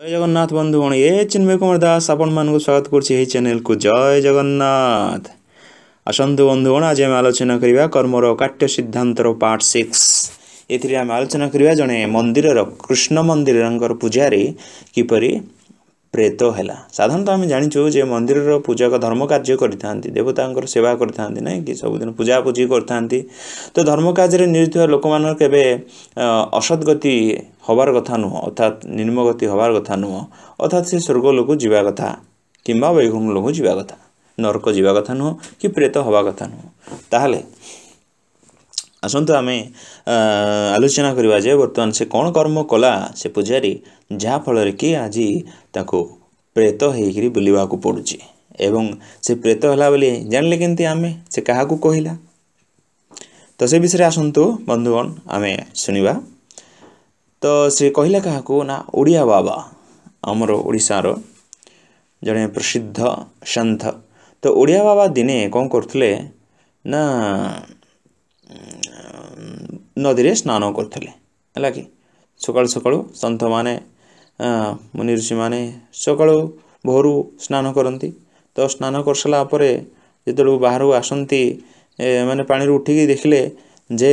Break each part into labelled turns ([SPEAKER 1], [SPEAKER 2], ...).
[SPEAKER 1] জয় জগন্নাথ বন্ধুগণ এ চিন্ময় কুমার দাস আপন মানুষ স্বাগত করছি এই চ্যানেলকু জয় জগন্নাথ আসন্তু বন্ধুগণ আজ আমি আলোচনা করিবা কর্মর কাট্য সিদ্ধান্তর পার্ট সিক্স এতে আমি আলোচনা করিবা জনে মন্দিরর কৃষ্ণ মন্দিরঙ্কর পূজারে কিপরি ପ୍ରେତ ହେଲା ସାଧାରଣତଃ ଆମେ ଜାଣିଛୁ ଯେ ମନ୍ଦିରର ପୂଜକ ଧର୍ମ କାର୍ଯ୍ୟ କରିଥାନ୍ତି ଦେବତାଙ୍କର ସେବା କରିଥାନ୍ତି ନାହିଁ କି ସବୁଦିନ ପୂଜାପୂଜି କରିଥାନ୍ତି ତ ଧର୍ମ କାର୍ଯ୍ୟରେ ନିୟୋଜିତ ଲୋକମାନଙ୍କର କେବେ ଅସଦଗତି ହେବାର କଥା ନୁହଁ ଅର୍ଥାତ୍ ନିମ୍ନଗତି ହେବାର କଥା ନୁହଁ ଅର୍ଥାତ୍ ସେ ସ୍ୱର୍ଗ ଲୋକ ଯିବା କଥା କିମ୍ବା ବୈଗୁଣ ଲୋକ ଯିବା କଥା ନର୍କ ଯିବା କଥା ନୁହଁ କି ପ୍ରେତ ହେବା କଥା ନୁହଁ ତାହେଲେ ଆସନ୍ତୁ ଆମେ ଆଲୋଚନା କରିବା ଯେ ବର୍ତ୍ତମାନ ସେ କ'ଣ କର୍ମ କଲା ସେ ପୂଜାରୀ ଯାହାଫଳରେ କି ଆଜି ତାକୁ ପ୍ରେତ ହେଇକିରି ବୁଲିବାକୁ ପଡ଼ୁଛି ଏବଂ ସେ ପ୍ରେତ ହେଲା ବୋଲି ଜାଣିଲେ କେମିତି ଆମେ ସେ କାହାକୁ କହିଲା ତ ସେ ବିଷୟରେ ଆସନ୍ତୁ ବନ୍ଧୁଗଣ ଆମେ ଶୁଣିବା ତ ସେ କହିଲା କାହାକୁ ନା ଓଡ଼ିଆ ବାବା ଆମର ଓଡ଼ିଶାର ଜଣେ ପ୍ରସିଦ୍ଧ ସନ୍ଥ ତ ଓଡ଼ିଆ ବାବା ଦିନେ କ'ଣ କରୁଥିଲେ ନା ନଦୀରେ ସ୍ନାନ କରିଥିଲେ ହେଲା କି ସକାଳୁ ସକାଳୁ ସନ୍ଥମାନେ ମୁନି ଋଷିମାନେ ସକାଳୁ ଭୋରୁ ସ୍ନାନ କରନ୍ତି ତ ସ୍ନାନ କରିସାରିଲା ପରେ ଯେତେବେଳକୁ ବାହାରକୁ ଆସନ୍ତି ମାନେ ପାଣିରୁ ଉଠିକି ଦେଖିଲେ ଯେ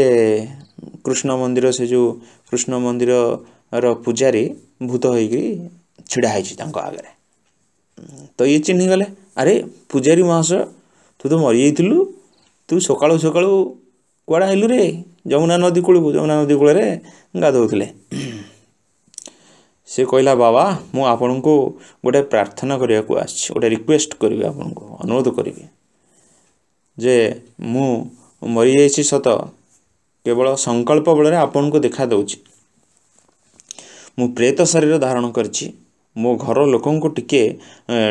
[SPEAKER 1] କୃଷ୍ଣ ମନ୍ଦିର ସେ ଯେଉଁ କୃଷ୍ଣ ମନ୍ଦିରର ପୂଜାରୀ ଭୂତ ହୋଇକି ଛିଡ଼ା ହେଇଛି ତାଙ୍କ ଆଗରେ ତ ଇଏ ଚିହ୍ନିଗଲେ ଆରେ ପୂଜାରୀ ମହାଶୟ ତୁ ତ ମରିଯାଇଥିଲୁ ତୁ ସକାଳୁ ସକାଳୁ କୁଆଡ଼େ ହେଲୁ ରେ ଯମୁନା ନଦୀ କୂଳକୁ ଯମୁନା ନଦୀ କୂଳରେ ଗାଧୋଉଥିଲେ ସେ କହିଲା ବାବା ମୁଁ ଆପଣଙ୍କୁ ଗୋଟେ ପ୍ରାର୍ଥନା କରିବାକୁ ଆସିଛି ଗୋଟେ ରିକ୍ୱେଷ୍ଟ କରିବି ଆପଣଙ୍କୁ ଅନୁରୋଧ କରିବି ଯେ ମୁଁ ମରିଯାଇଛି ସତ କେବଳ ସଂକଳ୍ପ ବଳରେ ଆପଣଙ୍କୁ ଦେଖାଦେଉଛି ମୁଁ ପ୍ରେତ ଶରୀର ଧାରଣ କରିଛି ମୋ ଘର ଲୋକଙ୍କୁ ଟିକିଏ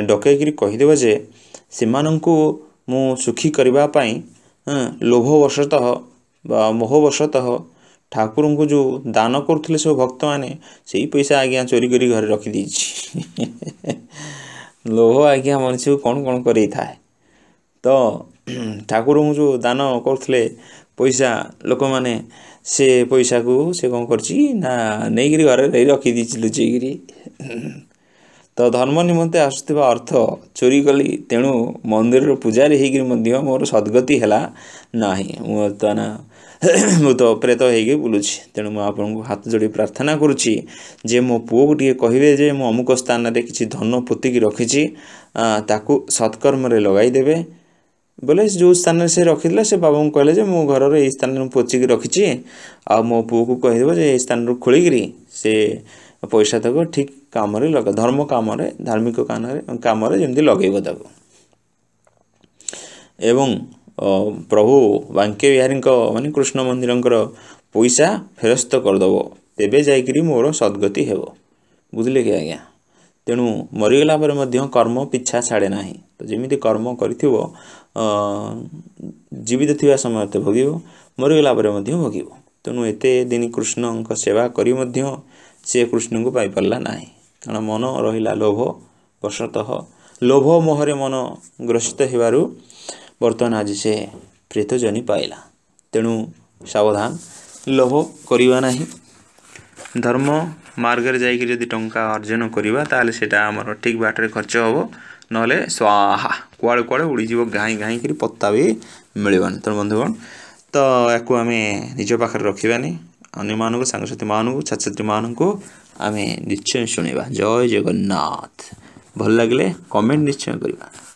[SPEAKER 1] ଡକେଇକିରି କହିଦେବ ଯେ ସେମାନଙ୍କୁ ମୁଁ ସୁଖୀ କରିବା ପାଇଁ ଲୋଭବଶତଃ ମୋହବଶତଃ ଠାକୁରଙ୍କୁ ଯେଉଁ ଦାନ କରୁଥିଲେ ସବୁ ଭକ୍ତମାନେ ସେଇ ପଇସା ଆଜ୍ଞା ଚୋରି କରି ଘରେ ରଖିଦେଇଛି ଲୋଭ ଆଜ୍ଞା ମଣିଷକୁ କ'ଣ କ'ଣ କରେଇଥାଏ ତ ଠାକୁରଙ୍କୁ ଯେଉଁ ଦାନ କରୁଥିଲେ ପଇସା ଲୋକମାନେ ସେ ପଇସାକୁ ସେ କ'ଣ କରିଛି ନା ନେଇକିରି ଘରେ ରଖିଦେଇଛି ଲୁଚେଇକିରି ତ ଧର୍ମ ନିମନ୍ତେ ଆସୁଥିବା ଅର୍ଥ ଚୋରି କଲି ତେଣୁ ମନ୍ଦିରର ପୂଜାରୀ ହେଇକିରି ମଧ୍ୟ ମୋର ସଦ୍ଗତି ହେଲା ନାହିଁ ମୁଁ ବର୍ତ୍ତମାନ ମୁଁ ତ ଅପ୍ରେତ ହେଇକି ବୁଲୁଛି ତେଣୁ ମୁଁ ଆପଣଙ୍କୁ ହାତ ଯୋଡ଼ି ପ୍ରାର୍ଥନା କରୁଛି ଯେ ମୋ ପୁଅକୁ ଟିକିଏ କହିବେ ଯେ ମୁଁ ଅମୁକ ସ୍ଥାନରେ କିଛି ଧନ ପୋତିକି ରଖିଛି ତାକୁ ସତ୍କର୍ମରେ ଲଗାଇଦେବେ ବୋଲେ ଯେଉଁ ସ୍ଥାନରେ ସେ ରଖିଥିଲା ସେ ବାବୁଙ୍କୁ କହିଲେ ଯେ ମୋ ଘରର ଏଇ ସ୍ଥାନରେ ମୁଁ ପୋଚିକି ରଖିଛି ଆଉ ମୋ ପୁଅକୁ କହିଦେବ ଯେ ଏଇ ସ୍ଥାନରୁ ଖୋଳିକିରି ସେ ପଇସା ତାକୁ ଠିକ୍ କାମରେ ଲଗ ଧର୍ମ କାମରେ ଧାର୍ମିକ କାମରେ କାମରେ ଯେମିତି ଲଗେଇବ ତାକୁ ଏବଂ ପ୍ରଭୁ ବାଙ୍କେ ବିହାରୀଙ୍କ ମାନେ କୃଷ୍ଣ ମନ୍ଦିରଙ୍କର ପଇସା ଫେରସ୍ତ କରିଦେବ ତେବେ ଯାଇକରି ମୋର ସଦ୍ଗତି ହେବ ବୁଝିଲେ କି ଆଜ୍ଞା ତେଣୁ ମରିଗଲା ପରେ ମଧ୍ୟ କର୍ମ ପିଛା ଛାଡ଼େ ନାହିଁ ତ ଯେମିତି କର୍ମ କରିଥିବ ଜୀବିତ ଥିବା ସମୟ ତ ଭୋଗିବ ମରିଗଲା ପରେ ମଧ୍ୟ ଭୋଗିବ ତେଣୁ ଏତେ ଦିନ କୃଷ୍ଣଙ୍କ ସେବା କରି ମଧ୍ୟ ସେ କୃଷ୍ଣଙ୍କୁ ପାଇପାରିଲା ନାହିଁ କାରଣ ମନ ରହିଲା ଲୋଭ ବଶତଃ ଲୋଭ ମୋହରେ ମନ ଗ୍ରସିତ ହେବାରୁ ବର୍ତ୍ତମାନ ଆଜି ସେ ପ୍ରେତଜନୀ ପାଇଲା ତେଣୁ ସାବଧାନ ଲୋଭ କରିବା ନାହିଁ ଧର୍ମ ମାର୍ଗରେ ଯାଇକି ଯଦି ଟଙ୍କା ଅର୍ଜନ କରିବା ତାହେଲେ ସେଇଟା ଆମର ଠିକ୍ ବାଟରେ ଖର୍ଚ୍ଚ ହେବ ନହେଲେ ସ୍ୱାହା କୁଆଡ଼େ କୁଆଡ଼େ ଉଡ଼ିଯିବ ଘାଇଁ ଘାଇଁକିରି ପତ୍ତା ବି ମିଳିବନି ତେଣୁ ବନ୍ଧୁଗଣ ତ ୟାକୁ ଆମେ ନିଜ ପାଖରେ ରଖିବାନି अन्यमानों को ସାଙ୍ଗସାଥିମାନଙ୍କୁ ଛାତ୍ରଛାତ୍ରୀମାନଙ୍କୁ ଆମେ ନିଶ୍ଚୟ ଶୁଣିବା ଜୟ ଜଗନ୍ନାଥ ଭଲ ଲାଗିଲେ କମେଣ୍ଟ ନିଶ୍ଚୟ କରିବା